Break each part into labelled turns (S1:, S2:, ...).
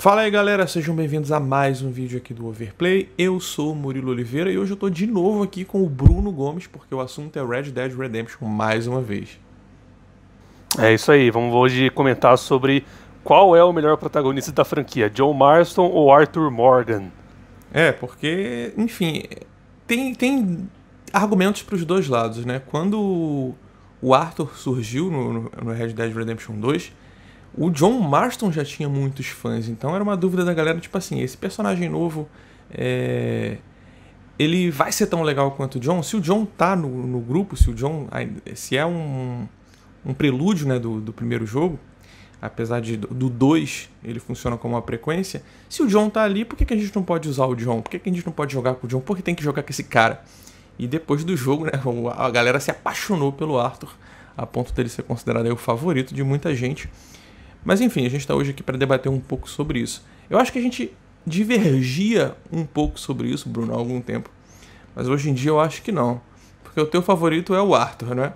S1: Fala aí galera, sejam bem-vindos a mais um vídeo aqui do Overplay. Eu sou o Murilo Oliveira e hoje eu tô de novo aqui com o Bruno Gomes porque o assunto é Red Dead Redemption mais uma vez.
S2: É isso aí, vamos hoje comentar sobre qual é o melhor protagonista da franquia, John Marston ou Arthur Morgan?
S1: É, porque, enfim, tem, tem argumentos para os dois lados, né? Quando o Arthur surgiu no, no Red Dead Redemption 2, o John Marston já tinha muitos fãs, então era uma dúvida da galera, tipo assim, esse personagem novo é... ele vai ser tão legal quanto o John? Se o John tá no, no grupo, se o John. Se é um, um prelúdio né, do, do primeiro jogo, apesar de do 2 ele funciona como uma frequência, se o John tá ali, por que, que a gente não pode usar o John? Por que, que a gente não pode jogar com o John? Por que tem que jogar com esse cara? E depois do jogo, né, a galera se apaixonou pelo Arthur, a ponto dele ser considerado o favorito de muita gente. Mas enfim, a gente está hoje aqui para debater um pouco sobre isso. Eu acho que a gente divergia um pouco sobre isso, Bruno, há algum tempo. Mas hoje em dia eu acho que não. Porque o teu favorito é o Arthur, não é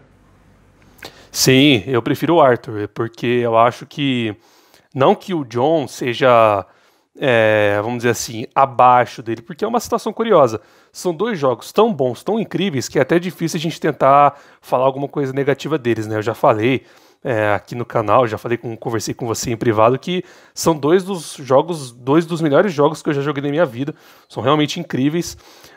S2: Sim, eu prefiro o Arthur, porque eu acho que. Não que o John seja, é, vamos dizer assim, abaixo dele, porque é uma situação curiosa. São dois jogos tão bons, tão incríveis, que é até difícil a gente tentar falar alguma coisa negativa deles, né? Eu já falei é, aqui no canal, já falei com, conversei com você em privado, que são dois dos jogos, dois dos melhores jogos que eu já joguei na minha vida. São realmente incríveis.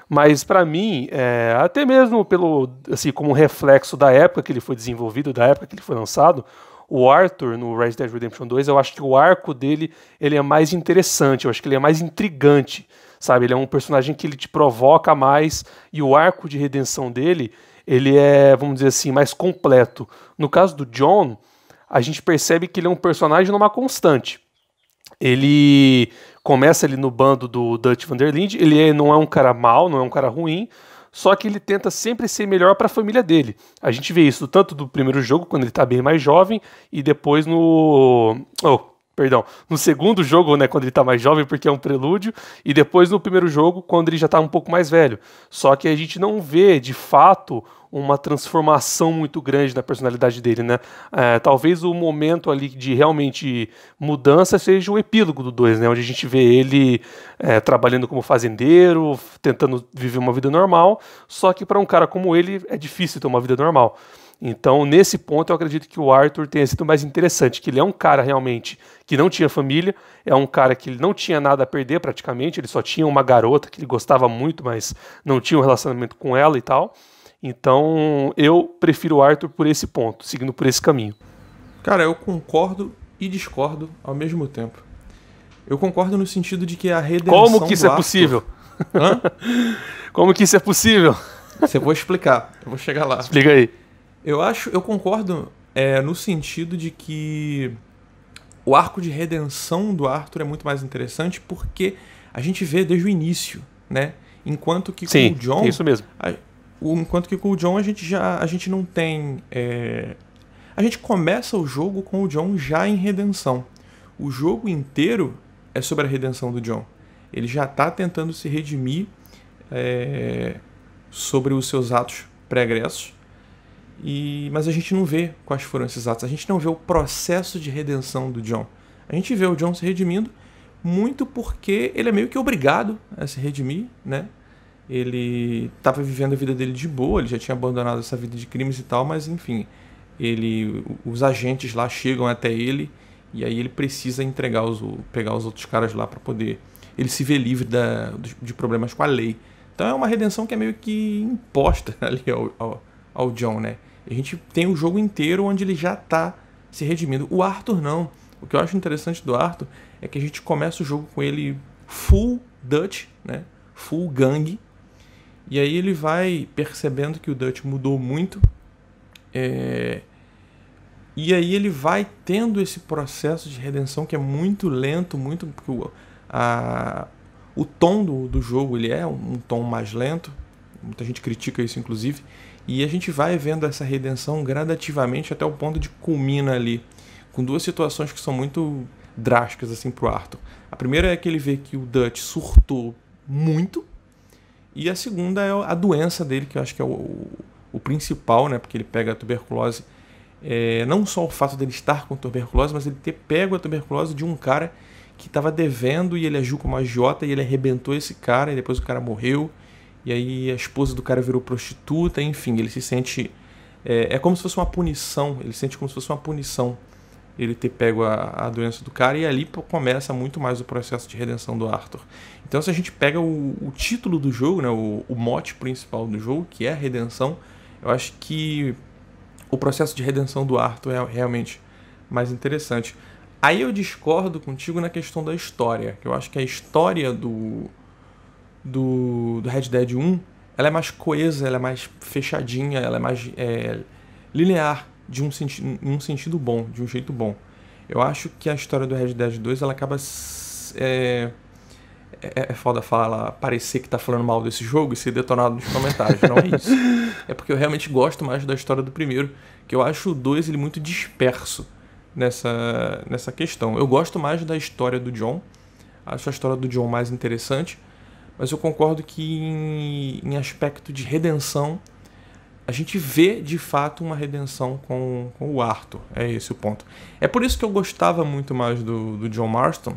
S2: Mas para mim, é, até mesmo pelo assim, como reflexo da época que ele foi desenvolvido, da época que ele foi lançado, o Arthur no Red Dead Redemption 2, eu acho que o arco dele ele é mais interessante, eu acho que ele é mais intrigante, sabe? Ele é um personagem que ele te provoca mais e o arco de redenção dele ele é, vamos dizer assim, mais completo. No caso do John, a gente percebe que ele é um personagem numa constante. Ele começa ali no bando do Dutch Vanderlinde, ele é, não é um cara mau, não é um cara ruim, só que ele tenta sempre ser melhor para a família dele. A gente vê isso tanto do primeiro jogo, quando ele está bem mais jovem, e depois no. Oh, perdão, no segundo jogo, né, quando ele tá mais jovem, porque é um prelúdio, e depois no primeiro jogo, quando ele já tá um pouco mais velho. Só que a gente não vê, de fato, uma transformação muito grande na personalidade dele, né? É, talvez o momento ali de realmente mudança seja o epílogo do 2, né? Onde a gente vê ele é, trabalhando como fazendeiro, tentando viver uma vida normal, só que para um cara como ele é difícil ter uma vida normal. Então, nesse ponto, eu acredito que o Arthur tenha sido mais interessante, que ele é um cara realmente que não tinha família, é um cara que não tinha nada a perder praticamente, ele só tinha uma garota que ele gostava muito, mas não tinha um relacionamento com ela e tal. Então, eu prefiro o Arthur por esse ponto, seguindo por esse caminho.
S1: Cara, eu concordo e discordo ao mesmo tempo. Eu concordo no sentido de que a redenção. Como que isso é possível? Hã? Como que isso é possível? Você vou explicar, eu vou chegar lá. Explica aí. Eu acho, eu concordo é, no sentido de que o arco de redenção do Arthur é muito mais interessante porque a gente vê desde o início, né? Enquanto que Sim, com o John. Isso mesmo. A, o, enquanto que com o John a gente já. A gente não tem. É, a gente começa o jogo com o John já em redenção. O jogo inteiro é sobre a redenção do John. Ele já está tentando se redimir é, sobre os seus atos pregressos. E, mas a gente não vê quais foram esses atos, a gente não vê o processo de redenção do John. A gente vê o John se redimindo muito porque ele é meio que obrigado a se redimir, né? Ele estava vivendo a vida dele de boa, ele já tinha abandonado essa vida de crimes e tal, mas enfim, ele, os agentes lá chegam até ele e aí ele precisa entregar os, pegar os outros caras lá para poder ele se vê livre da, de problemas com a lei. Então é uma redenção que é meio que imposta ali ao, ao ao John, né? A gente tem o jogo inteiro onde ele já está se redimindo. O Arthur não. O que eu acho interessante do Arthur é que a gente começa o jogo com ele full Dutch, né? Full gang. E aí ele vai percebendo que o Dutch mudou muito. É... E aí ele vai tendo esse processo de redenção que é muito lento, muito. A... O tom do, do jogo ele é um tom mais lento. Muita gente critica isso, inclusive. E a gente vai vendo essa redenção gradativamente até o ponto de culmina ali, com duas situações que são muito drásticas assim pro Arthur. A primeira é que ele vê que o Dutch surtou muito, e a segunda é a doença dele, que eu acho que é o, o, principal, né? Porque ele pega a tuberculose. É, não só o fato dele estar com tuberculose, mas ele ter pego a tuberculose de um cara que estava devendo e ele agiu como agiota e ele arrebentou esse cara e depois o cara morreu e aí a esposa do cara virou prostituta, enfim, ele se sente. É, é como se fosse uma punição, ele sente como se fosse uma punição ele ter pego a, a doença do cara, e ali começa muito mais o processo de redenção do Arthur. Então, se a gente pega o, o título do jogo, né, o, o mote principal do jogo, que é a redenção, eu acho que o processo de redenção do Arthur é realmente mais interessante. Aí eu discordo contigo na questão da história, que eu acho que a história do, do, do Red Dead 1, ela é mais coesa, ela é mais fechadinha, ela é mais é, linear de um, senti um sentido bom, de um jeito bom. Eu acho que a história do Red Dead 2 ela acaba. É, é, é foda falar, parecer que tá falando mal desse jogo e ser detonado nos comentários. Não é isso. É porque eu realmente gosto mais da história do primeiro, que eu acho o 2 ele muito disperso nessa, nessa questão. Eu gosto mais da história do John, acho a história do John mais interessante, mas eu concordo que em, em aspecto de redenção, a gente vê de fato uma redenção com, com o Arthur. É esse o ponto. É por isso que eu gostava muito mais do, do John Marston,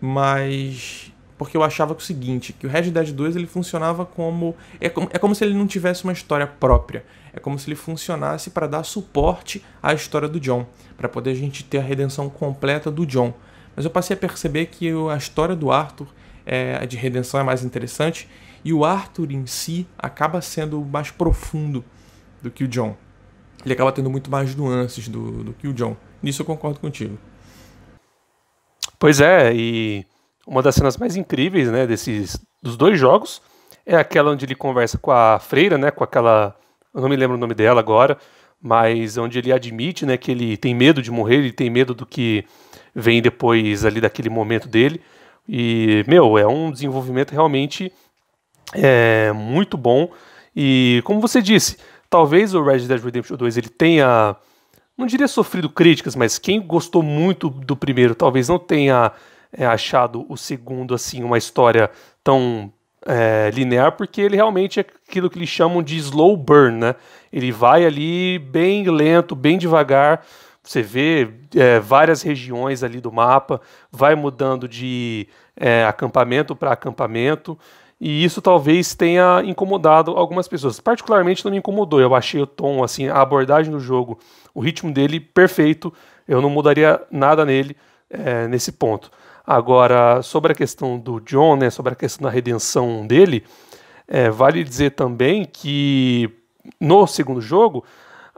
S1: mas porque eu achava que o seguinte, que o Red Dead 2 ele funcionava como é, como é como se ele não tivesse uma história própria, é como se ele funcionasse para dar suporte à história do John, para poder a gente ter a redenção completa do John. Mas eu passei a perceber que a história do Arthur é, a de redenção é mais interessante. E o Arthur em si acaba sendo mais profundo do que o John. Ele acaba tendo muito mais nuances do, do que o John. Nisso eu concordo contigo. Pois é,
S2: e uma das cenas mais incríveis né, desses, dos dois jogos é aquela onde ele conversa com a freira, né, com aquela. Eu não me lembro o nome dela agora, mas onde ele admite né, que ele tem medo de morrer, ele tem medo do que vem depois ali daquele momento dele. E, meu, é um desenvolvimento realmente é, muito bom. E, como você disse, talvez o Red Dead Redemption 2 ele tenha, não diria sofrido críticas, mas quem gostou muito do primeiro talvez não tenha é, achado o segundo, assim, uma história tão é, linear, porque ele realmente é aquilo que eles chamam de slow burn, né? Ele vai ali bem lento, bem devagar, você vê é, várias regiões ali do mapa, vai mudando de é, acampamento para acampamento, e isso talvez tenha incomodado algumas pessoas. Particularmente não me incomodou, eu achei o tom, assim, a abordagem do jogo, o ritmo dele perfeito, eu não mudaria nada nele é, nesse ponto. Agora, sobre a questão do John, né, sobre a questão da redenção dele, é, vale dizer também que no segundo jogo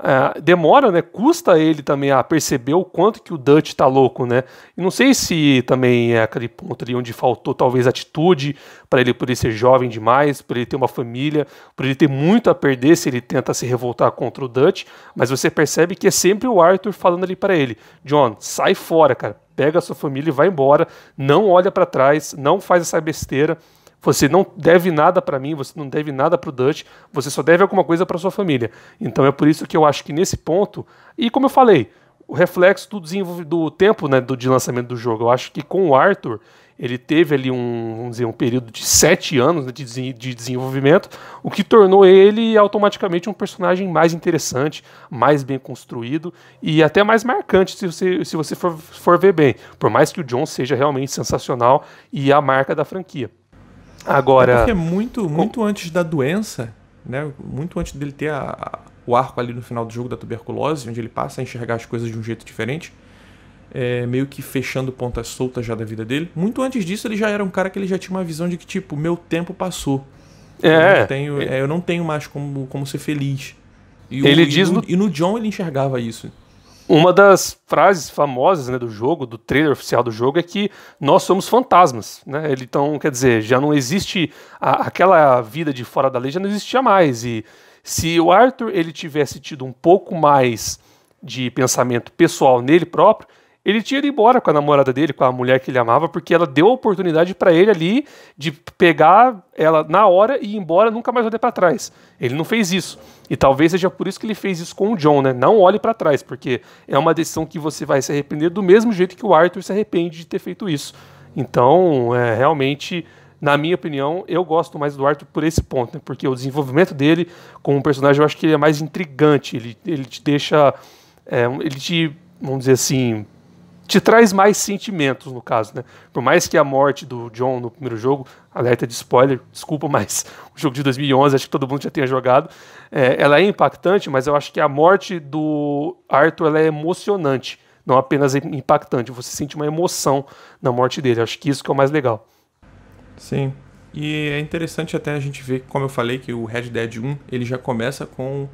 S2: é, demora, né? Custa ele também a perceber o quanto que o Dutch tá louco, né? E não sei se também é aquele ponto ali onde faltou talvez atitude para ele poder ser jovem demais, por ele ter uma família, por ele ter muito a perder se ele tenta se revoltar contra o Dutch, mas você percebe que é sempre o Arthur falando ali para ele: "John, sai fora, cara. Pega a sua família e vai embora, não olha para trás, não faz essa besteira". Você não deve nada para mim, você não deve nada para o Dutch, você só deve alguma coisa para sua família. Então é por isso que eu acho que nesse ponto, e como eu falei, o reflexo do, desenvolvimento, do tempo né, do, de lançamento do jogo, eu acho que com o Arthur, ele teve ali um, vamos dizer, um período de sete anos né, de, de desenvolvimento, o que tornou ele automaticamente um personagem mais interessante, mais bem construído e até mais marcante, se você, se você for, for ver bem. Por mais que o John seja realmente
S1: sensacional e a marca da franquia. Agora. É porque é muito, muito antes da doença, né? Muito antes dele ter a, a, o arco ali no final do jogo da tuberculose, onde ele passa a enxergar as coisas de um jeito diferente. É, meio que fechando pontas soltas já da vida dele. Muito antes disso, ele já era um cara que ele já tinha uma visão de que, tipo, meu tempo passou. É. Eu não tenho, é, é eu não tenho mais como, como ser feliz. E, ele o, diz e no, no... e no John ele enxergava isso.
S2: Uma das frases famosas né, do jogo, do trailer oficial do jogo, é que nós somos fantasmas. Né? Então, quer dizer, já não existe a, aquela vida de fora da lei, já não existia mais. E se o Arthur ele tivesse tido um pouco mais de pensamento pessoal nele próprio, ele tinha ido embora com a namorada dele, com a mulher que ele amava, porque ela deu a oportunidade para ele ali de pegar ela na hora e ir embora, nunca mais olhar para trás. Ele não fez isso. E talvez seja por isso que ele fez isso com o John, né? Não olhe para trás, porque é uma decisão que você vai se arrepender do mesmo jeito que o Arthur se arrepende de ter feito isso. Então, é, realmente, na minha opinião, eu gosto mais do Arthur por esse ponto, né? Porque o desenvolvimento dele como personagem, eu acho que ele é mais intrigante. Ele, ele te deixa... É, ele te, vamos dizer assim te traz mais sentimentos, no caso, né? Por mais que a morte do John no primeiro jogo, alerta de spoiler, desculpa, mas o jogo de 2011, acho que todo mundo já tenha jogado, é, ela é impactante, mas eu acho que a morte do Arthur ela é emocionante, não apenas impactante. Você sente uma emoção na morte dele.
S1: acho que isso que é o mais legal. Sim. E é interessante até a gente ver, como eu falei, que o Red Dead 1 ele já começa com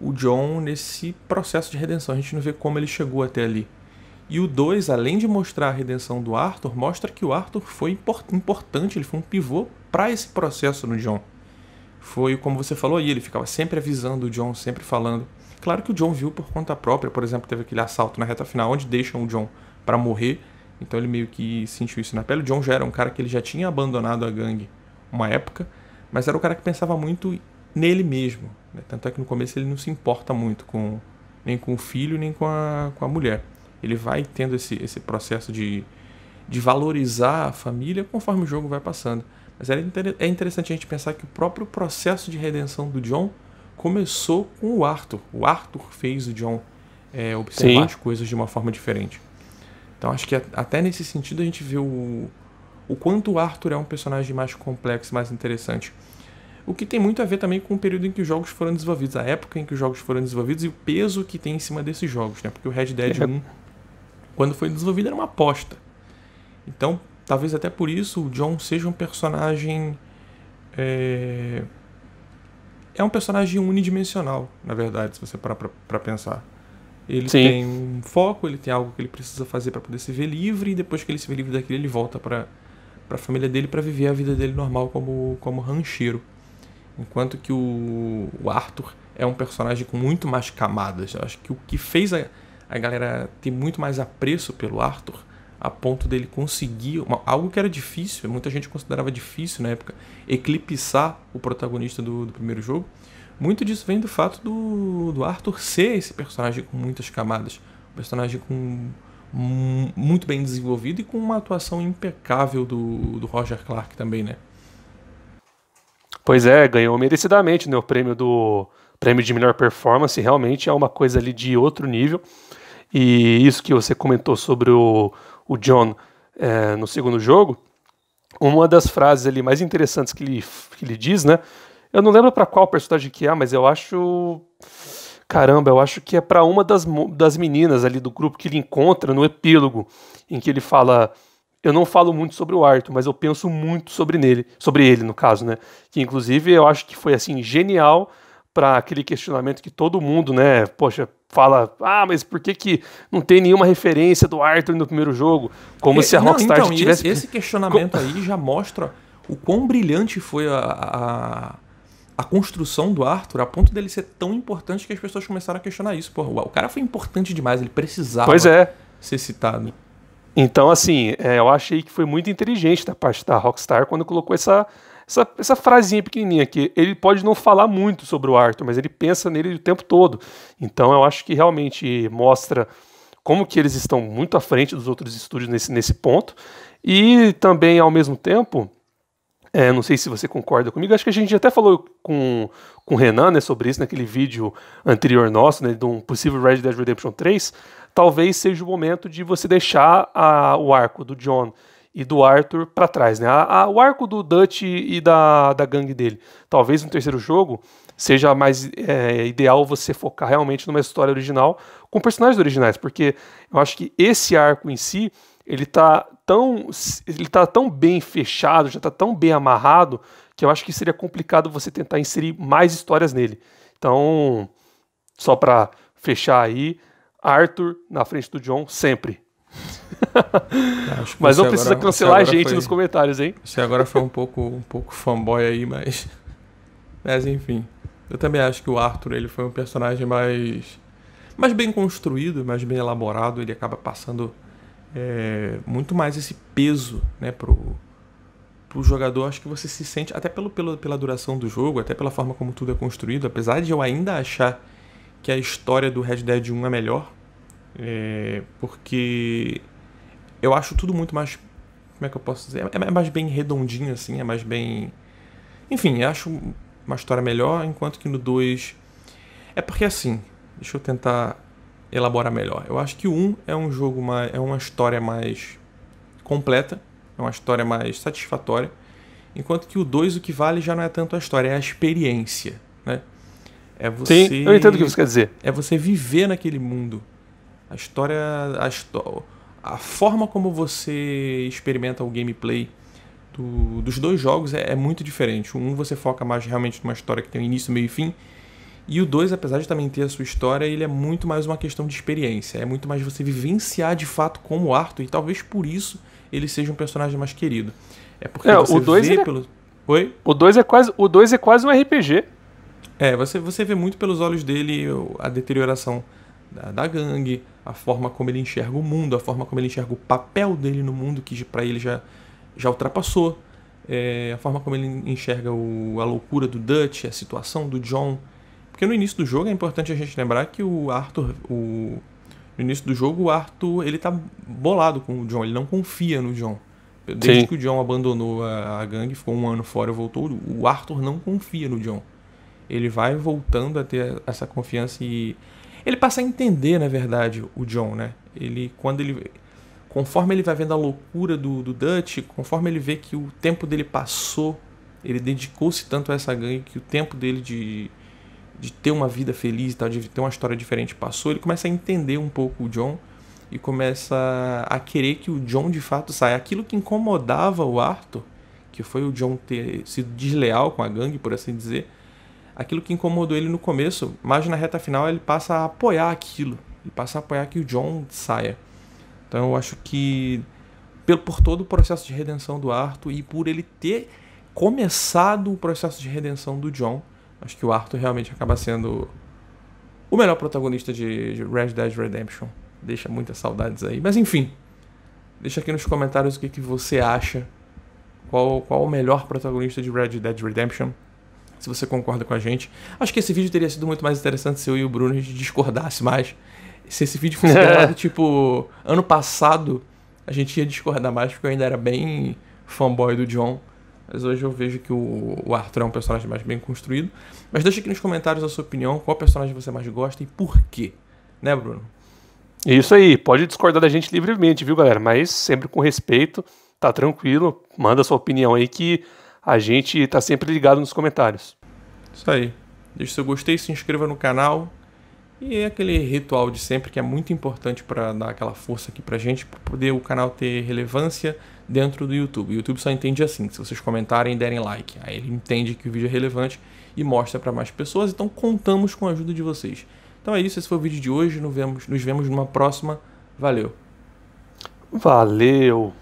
S1: o John nesse processo de redenção. A gente não vê como ele chegou até ali. E o 2, além de mostrar a redenção do Arthur, mostra que o Arthur foi import importante, ele foi um pivô para esse processo no John. Foi como você falou aí, ele ficava sempre avisando o John, sempre falando. Claro que o John viu por conta própria, por exemplo, teve aquele assalto na reta final onde deixam o John para morrer. Então ele meio que sentiu isso na pele. O John já era um cara que ele já tinha abandonado a gangue uma época, mas era o cara que pensava muito nele mesmo. Né? Tanto é que no começo ele não se importa muito com nem com o filho, nem com a, com a mulher. Ele vai tendo esse, esse processo de, de valorizar a família conforme o jogo vai passando. Mas é interessante a gente pensar que o próprio processo de redenção do John começou com o Arthur. O Arthur fez o John é, observar Sim. as coisas de uma forma diferente. Então acho que até nesse sentido a gente vê o, o quanto o Arthur é um personagem mais complexo, mais interessante. O que tem muito a ver também com o período em que os jogos foram desenvolvidos, a época em que os jogos foram desenvolvidos e o peso que tem em cima desses jogos, né? Porque o Red Dead é. 1 quando foi desenvolvido era uma aposta. Então, talvez até por isso o John seja um personagem. É, é um personagem unidimensional, na verdade, se você parar para pensar. Ele Sim. tem um foco, ele tem algo que ele precisa fazer para poder se ver livre, e depois que ele se vê livre daquilo, ele volta para a família dele para viver a vida dele normal como, como rancheiro. Enquanto que o, o Arthur é um personagem com muito mais camadas. Eu acho que o que fez a, a galera tem muito mais apreço pelo Arthur a ponto dele conseguir uma, algo que era difícil, muita gente considerava difícil na época, eclipsar o protagonista do, do primeiro jogo. Muito disso vem do fato do, do Arthur ser esse personagem com muitas camadas, um personagem com um, muito bem desenvolvido e com uma atuação impecável do, do Roger Clark também, né?
S2: Pois é, ganhou merecidamente né, o prêmio do prêmio de melhor performance, realmente é uma coisa ali de outro nível. E isso que você comentou sobre o, o John é, no segundo jogo, uma das frases ali mais interessantes que ele, que ele diz, né? Eu não lembro para qual personagem que é, mas eu acho. Caramba, eu acho que é para uma das, das meninas ali do grupo que ele encontra no epílogo, em que ele fala. Eu não falo muito sobre o Arthur, mas eu penso muito sobre nele, sobre ele, no caso, né? Que inclusive eu acho que foi assim, genial para aquele questionamento que todo mundo, né, poxa, fala, ah, mas por que, que não tem nenhuma referência do Arthur no primeiro jogo? Como é, se a Rockstar então, tivesse... Esse, esse
S1: questionamento aí já mostra o quão brilhante foi a, a, a, construção do Arthur, a ponto dele ser tão importante que as pessoas começaram a questionar isso. Porra, o cara foi importante demais, ele precisava pois é. ser citado. Então, assim, é, eu achei que foi
S2: muito inteligente da parte da Rockstar quando colocou essa essa, essa frasinha pequenininha aqui, ele pode não falar muito sobre o Arthur, mas ele pensa nele o tempo todo. Então eu acho que realmente mostra como que eles estão muito à frente dos outros estúdios nesse, nesse ponto. E também, ao mesmo tempo, é, não sei se você concorda comigo, acho que a gente até falou com, com o Renan né, sobre isso naquele vídeo anterior nosso, né, de um possível Red Dead Redemption 3. Talvez seja o momento de você deixar a, o arco do John e do Arthur para trás, né? A, a, o arco do Dutch e da, da gangue dele. Talvez no terceiro jogo seja mais é, ideal você focar realmente numa história original com personagens originais, porque eu acho que esse arco em si ele tá tão ele tá tão bem fechado, já tá tão bem amarrado que eu acho que seria complicado você tentar inserir mais histórias nele. Então, só para fechar aí, Arthur na frente do John sempre. mas não precisa agora, cancelar a gente foi, nos comentários, hein?
S1: Você agora foi um pouco, um pouco fanboy aí, mas. Mas enfim. Eu também acho que o Arthur ele foi um personagem mais. mais bem construído, mais bem elaborado. Ele acaba passando é, muito mais esse peso, né, pro, pro jogador. Acho que você se sente, até pelo, pelo, pela duração do jogo, até pela forma como tudo é construído, apesar de eu ainda achar que a história do Red Dead 1 é melhor. É, porque eu acho tudo muito mais. Como é que eu posso dizer? É, é, mais bem redondinho, assim, é mais bem. Enfim, eu acho uma história melhor, enquanto que no 2. É porque assim, deixa eu tentar elaborar melhor. Eu acho que o 1 um é um jogo mais. é uma história mais completa, é uma história mais satisfatória. Enquanto que o 2 o que vale já não é tanto a história, é a experiência, né? É você, Sim, eu entendo o que você quer dizer. É você viver naquele mundo. A história. A, a forma como você experimenta o gameplay do, dos dois jogos é, é, muito diferente. Um você foca mais realmente numa história que tem um início, meio e fim. E o dois, apesar de também ter a sua história, ele é muito mais uma questão de experiência. É muito mais você vivenciar de fato como o Arthur. E talvez por isso ele seja um personagem mais querido. É porque é, você o dois vê é... pelo. Oi? O 2 é quase, o dois é quase um RPG. É, você, você vê muito pelos olhos dele a deterioração da, da gangue, a forma como ele enxerga o mundo, a forma como ele enxerga o papel dele no mundo, que para ele já, já ultrapassou, é, a forma como ele enxerga o, a loucura do Dutch, a situação do John. Porque no início do jogo é importante a gente lembrar que o Arthur, o, no início do jogo, o Arthur ele tá bolado com o John, ele não confia no John. Desde Sim. que o John abandonou a, a gangue, ficou um ano fora e voltou, o Arthur não confia no John. Ele vai voltando a ter essa confiança e ele passa a entender, na verdade, o John, né? Ele, quando ele, conforme ele vai vendo a loucura do, do Dutch, conforme ele vê que o tempo dele passou, ele dedicou-se tanto a essa gangue que o tempo dele de, de ter uma vida feliz e tal, de ter uma história diferente passou, ele começa a entender um pouco o John e começa a querer que o John de fato saia. Aquilo que incomodava o Arthur, que foi o John ter sido desleal com a gangue, por assim dizer, aquilo que incomodou ele no começo, mas na reta final ele passa a apoiar aquilo. Ele passa a apoiar que o John saia. Então eu acho que por todo o processo de redenção do Arthur e por ele ter começado o processo de redenção do John, acho que o Arthur realmente acaba sendo o melhor protagonista de Red Dead Redemption. Deixa muitas saudades aí. Mas enfim, deixa aqui nos comentários o que, que você acha. Qual, qual o melhor protagonista de Red Dead Redemption? se você concorda com a gente. Acho que esse vídeo teria sido muito mais interessante se eu e o Bruno a gente discordasse mais. Se esse vídeo fosse gravado, tipo, ano passado, a gente ia discordar mais, porque eu ainda era bem fanboy do John. Mas hoje eu vejo que o Arthur é um personagem mais bem construído. Mas deixa aqui nos comentários a sua opinião, qual personagem você mais gosta e por quê. Né, Bruno?
S2: Isso aí, pode discordar da gente livremente, viu, galera? Mas sempre com respeito, tá tranquilo, manda sua opinião aí que a gente está sempre ligado nos comentários.
S1: Isso aí. Deixe seu gostei, se inscreva no canal. E é aquele ritual de sempre que é muito importante para dar aquela força aqui a gente, para poder o canal ter relevância dentro do YouTube. O YouTube só entende assim, se vocês comentarem e derem like. Aí ele entende que o vídeo é relevante e mostra para mais pessoas, então contamos com a ajuda de vocês. Então é isso, esse foi o vídeo de hoje, nos vemos, nos vemos numa próxima. Valeu!
S2: Valeu!